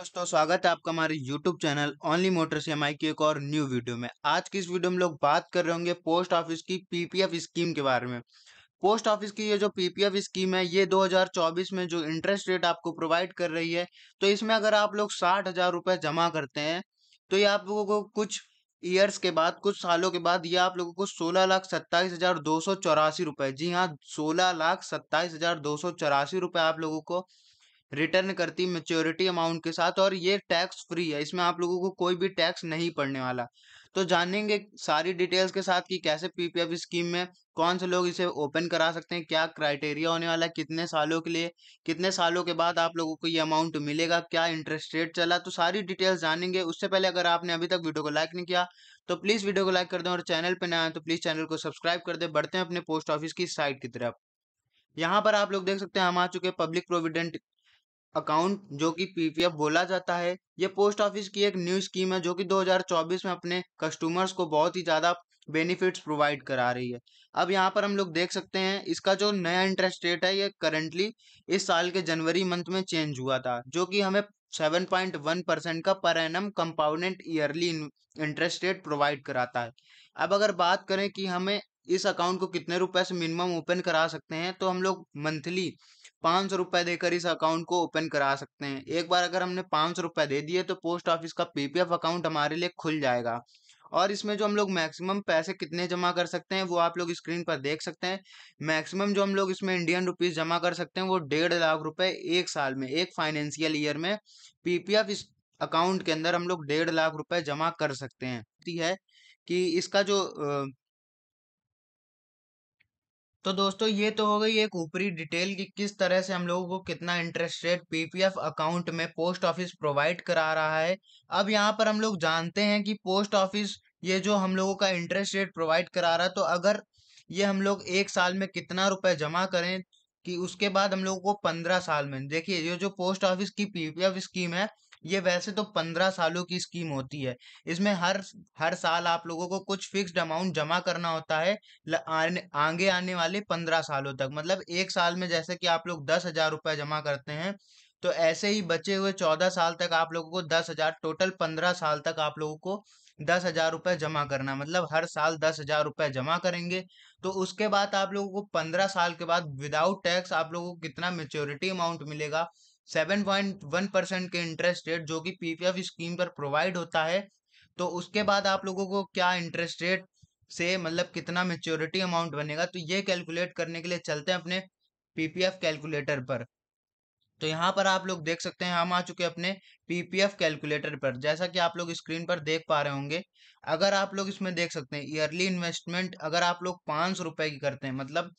दोस्तों स्वागत है आपका हमारे YouTube channel Only Motors M I की एक और न्यू वीडियो में आज की इस वीडियो में लोग बात कर रहे होंगे पोस्ट ऑफिस की पीपीएफ स्कीम के बारे में पोस्ट ऑफिस की ये जो पीपीएफ स्कीम है ये 2024 में जो इंटरेस्ट रेट आपको प्रोवाइड कर रही है तो इसमें अगर आप लोग साठ हजार रुपये जमा करते हैं तो ये आप लोगों को कुछ ईयर्स के बाद कुछ सालों के बाद ये आप लोगों को सोलह लाख सत्ताईस हजार दो सौ चौरासी रुपये जी हाँ सोलह लाख सत्ताईस हजार दो सौ चौरासी रुपये आप लोगों को रिटर्न करती मेच्योरिटी अमाउंट के साथ और ये टैक्स फ्री है इसमें आप लोगों को कोई भी टैक्स नहीं पड़ने वाला तो जानेंगे सारी डिटेल्स के साथ कि कैसे पीपीएफ स्कीम में कौन से लोग इसे ओपन करा सकते हैं क्या क्राइटेरिया होने वाला है कितने सालों के लिए कितने सालों के बाद आप लोगों को ये अमाउंट मिलेगा क्या इंटरेस्ट रेट चला तो सारी डिटेल्स जानेंगे उससे पहले अगर आपने अभी तक वीडियो को लाइक नहीं किया तो प्लीज़ वीडियो को लाइक कर दें और चैनल पर नया आए तो प्लीज़ चैनल को सब्सक्राइब कर दें बढ़ते हैं अपने पोस्ट ऑफिस की साइट की तरफ यहाँ पर आप लोग देख सकते हैं हम आ चुके पब्लिक प्रोविडेंट अकाउंट जो कि पीपीएफ बोला जाता है ये पोस्ट ऑफिस की एक न्यू स्कीम है जो कि 2024 में अपने कस्टमर्स को बहुत ही ज़्यादा बेनिफिट्स प्रोवाइड करा रही है अब यहाँ पर हम लोग देख सकते हैं इसका जो नया इंटरेस्ट रेट है ये करंटली इस साल के जनवरी मंथ में चेंज हुआ था जो कि हमें 7.1 परसेंट का पर an compounded yearly interest rate provide कराता है अब अगर बात करें कि हमें इस अकाउंट को कितने रुपए से मिनिमम ओपन करा सकते हैं तो हम लोग मंथली पाँच सौ रुपये देकर इस अकाउंट को ओपन करा सकते हैं एक बार अगर हमने पाँच सौ रुपये दे दिए तो पोस्ट ऑफिस का पीपीएफ अकाउंट हमारे लिए खुल जाएगा और इसमें जो हम लोग मैक्सिमम पैसे कितने जमा कर सकते हैं वो आप लोग स्क्रीन पर देख सकते हैं मैक्सिमम जो हम लोग इसमें इंडियन रुपीज़ जमा कर सकते हैं वो डेढ़ लाख रुपए एक साल में एक फाइनेंशियल ईयर में पीपीएफ इस अकाउंट के अंदर हम लोग डेढ़ लाख रुपए जमा कर सकते हैं है कि इसका जो तो दोस्तों ये तो हो गई एक ऊपरी डिटेल कि किस तरह से हम लोगों को कितना इंटरेस्ट रेट पीपीएफ अकाउंट में पोस्ट ऑफिस प्रोवाइड करा रहा है अब यहाँ पर हम लोग जानते हैं कि पोस्ट ऑफिस ये जो हम लोगों का इंटरेस्ट रेट प्रोवाइड करा रहा है तो अगर ये हम लोग एक साल में कितना रुपए जमा करें कि उसके बाद हम लोगों को पंद्रह साल में देखिए ये जो पोस्ट ऑफिस की पीपीएफ स्कीम है ये वैसे तो पंद्रह सालों की स्कीम होती है इसमें हर हर साल आप लोगों को कुछ फिक्स्ड अमाउंट जमा करना होता है आने, आगे आने वाले पंद्रह सालों तक मतलब एक साल में जैसे कि आप लोग दस हजार रुपये जमा करते हैं तो ऐसे ही बचे हुए चौदह साल तक आप लोगों को दस हजार टोटल पंद्रह साल तक आप लोगों को दस हजार रुपये जमा करना मतलब हर साल दस हजार रुपये जमा करेंगे तो उसके बाद आप लोगों को पंद्रह साल के बाद विदाउट टैक्स आप लोगों को कितना मेच्योरिटी अमाउंट मिलेगा सेवन पॉइंट वन परसेंट के इंटरेस्ट रेट जो कि पीपीएफ स्कीम पर प्रोवाइड होता है तो उसके बाद आप लोगों को क्या इंटरेस्ट रेट से मतलब कितना मेच्योरिटी अमाउंट बनेगा तो ये कैलकुलेट करने के लिए चलते हैं अपने पीपीएफ कैलकुलेटर पर तो यहाँ पर आप लोग देख सकते हैं हम आ चुके हैं अपने पीपीएफ कैलकुलेटर पर जैसा कि आप लोग स्क्रीन पर देख पा रहे होंगे अगर आप लोग इसमें देख सकते हैं ईयरली इन्वेस्टमेंट अगर आप लोग पाँच सौ रुपये की करते हैं मतलब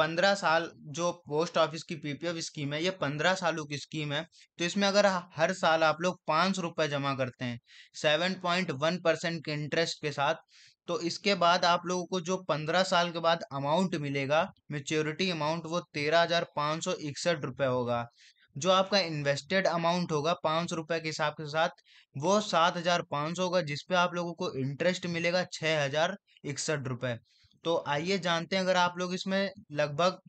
पंद्रह साल जो पोस्ट ऑफिस की पीपीएफ स्कीम है ये पंद्रह सालों की स्कीम है तो इसमें अगर हर साल आप लोग पाँच सौ रुपये जमा करते हैं सेवन पॉइंट वन परसेंट के इंटरेस्ट के साथ तो इसके बाद आप लोगों को जो पंद्रह साल के बाद अमाउंट मिलेगा मेच्योरिटी अमाउंट वो तेरह हजार पाँच सौ इकसठ रुपये होगा जो आपका इन्वेस्टेड अमाउंट होगा पाँच सौ रुपये के हिसाब के साथ वो सात हजार पाँच सौ होगा जिसपे आप लोगों को इंटरेस्ट मिलेगा छः हजार इकसठ रुपये तो आइए जानते हैं अगर आप लोग इसमें लगभग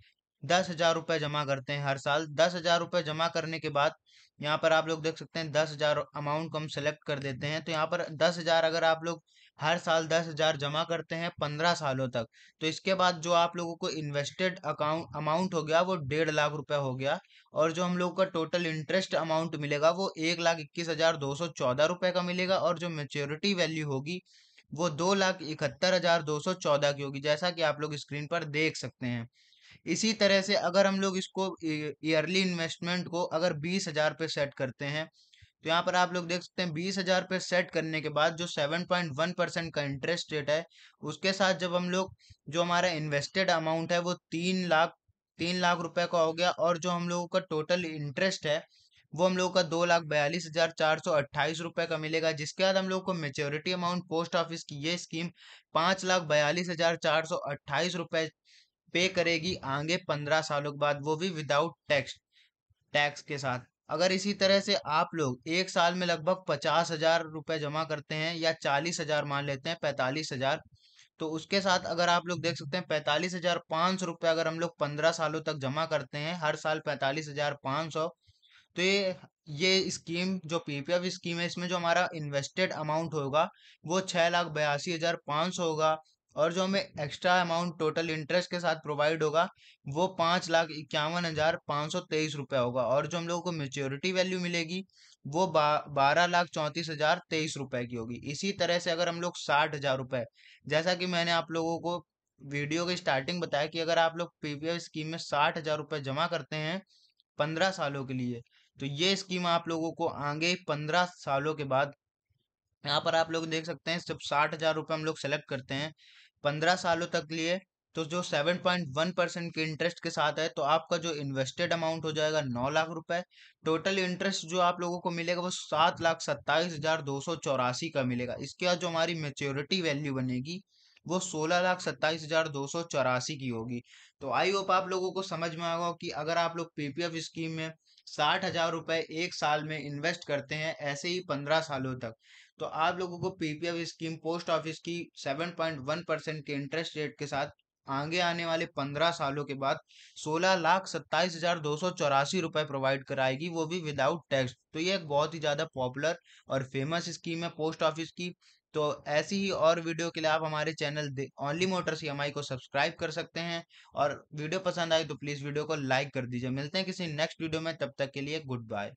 दस हजार रुपये जमा करते हैं हर साल दस हजार रुपये जमा करने के बाद यहाँ पर आप लोग देख सकते हैं दस हजार अमाउंट को हम सेलेक्ट कर देते हैं तो यहाँ पर दस हजार अगर आप लोग हर साल दस हजार जमा करते हैं पंद्रह सालों तक तो इसके बाद जो आप लोगों को इन्वेस्टेड अकाउंट अमाउंट हो गया वो डेढ़ लाख रुपए हो गया और जो हम लोग का टोटल इंटरेस्ट अमाउंट मिलेगा वो एक लाख इक्कीस हजार दो सौ चौदह रुपए का मिलेगा और जो मेच्योरिटी वैल्यू होगी वो दो लाख इकहत्तर हजार दो सौ चौदह की होगी जैसा कि आप लोग स्क्रीन पर देख सकते हैं इसी तरह से अगर हम लोग इसको ईयरली इन्वेस्टमेंट को अगर बीस हजार पे सेट करते हैं तो यहाँ पर आप लोग देख सकते हैं बीस हजार पे सेट करने के बाद जो सेवन पॉइंट वन परसेंट का इंटरेस्ट रेट है उसके साथ जब हम लोग जो हमारा इन्वेस्टेड अमाउंट है वो तीन लाख तीन लाख रुपए का हो गया और जो हम लोगों का टोटल इंटरेस्ट है वो हम लोग का दो लाख बयालीस हज़ार चार सौ अट्ठाईस रुपए का मिलेगा जिसके बाद हम लोग को मेच्योरिटी अमाउंट पोस्ट ऑफिस की ये स्कीम पांच लाख बयालीस हज़ार चार सौ अट्ठाईस रुपए पे करेगी आगे पंद्रह सालों के बाद वो भी विदाउट टैक्स टैक्स के साथ अगर इसी तरह से आप लोग एक साल में लगभग पचास हज़ार रुपए जमा करते हैं या चालीस हज़ार मान लेते हैं पैंतालीस हज़ार तो उसके साथ अगर आप लोग देख सकते हैं पैंतालीस हज़ार पाँच सौ रुपये अगर हम लोग पंद्रह सालों तक जमा करते हैं हर साल पैंतालीस हज़ार पाँच सौ तो ये ये स्कीम जो पीपीएफ स्कीम है इसमें जो हमारा इन्वेस्टेड अमाउंट होगा वो छः लाख बयासी हज़ार पाँच सौ होगा और जो हमें एक्स्ट्रा अमाउंट टोटल इंटरेस्ट के साथ प्रोवाइड होगा वो पाँच लाख इक्यावन हज़ार पाँच सौ तेईस रुपये होगा और जो हम लोगों को मेच्योरिटी वैल्यू मिलेगी वो बारह लाख चौंतीस हज़ार तेईस रुपये की होगी इसी तरह से अगर हम लोग साठ हज़ार रुपये जैसा कि मैंने आप लोगों को वीडियो की स्टार्टिंग बताया कि अगर आप लोग एफ स्कीम में साठ हज़ार रुपये जमा करते हैं पंद्रह सालों के लिए तो ये स्कीम आप लोगों को आगे पंद्रह सालों के बाद यहाँ पर आप लोग देख सकते हैं सिर्फ साठ हजार रुपये हम लोग सेलेक्ट करते हैं पंद्रह सालों तक लिए तो जो सेवन पॉइंट वन परसेंट के इंटरेस्ट के साथ है तो आपका जो इन्वेस्टेड अमाउंट हो जाएगा नौ लाख रुपए टोटल इंटरेस्ट जो आप लोगों को मिलेगा वो सात लाख सत्ताईस हजार दो सौ चौरासी का मिलेगा इसके बाद जो हमारी मेच्योरिटी वैल्यू बनेगी वो सोलह लाख सत्ताईस हजार दो सौ चौरासी की होगी तो आई होप आप लोगों को समझ में आएगा कि अगर आप लोग पीपीएफ स्कीम में साठ हजार रुपए एक साल में इन्वेस्ट करते हैं ऐसे ही पंद्रह सालों तक तो आप लोगों को पीपीएफ स्कीम पोस्ट ऑफिस की सेवन पॉइंट वन परसेंट के इंटरेस्ट रेट के साथ आगे आने वाले पंद्रह सालों के बाद सोलह लाख सत्ताईस हजार दो सौ चौरासी रुपए प्रोवाइड कराएगी वो भी विदाउट टैक्स तो ये एक बहुत ही ज्यादा पॉपुलर और फेमस स्कीम है पोस्ट ऑफिस की तो ऐसी ही और वीडियो के लिए आप हमारे चैनल ओनली मोटर्स ई को सब्सक्राइब कर सकते हैं और वीडियो पसंद आए तो प्लीज़ वीडियो को लाइक कर दीजिए मिलते हैं किसी नेक्स्ट वीडियो में तब तक के लिए गुड बाय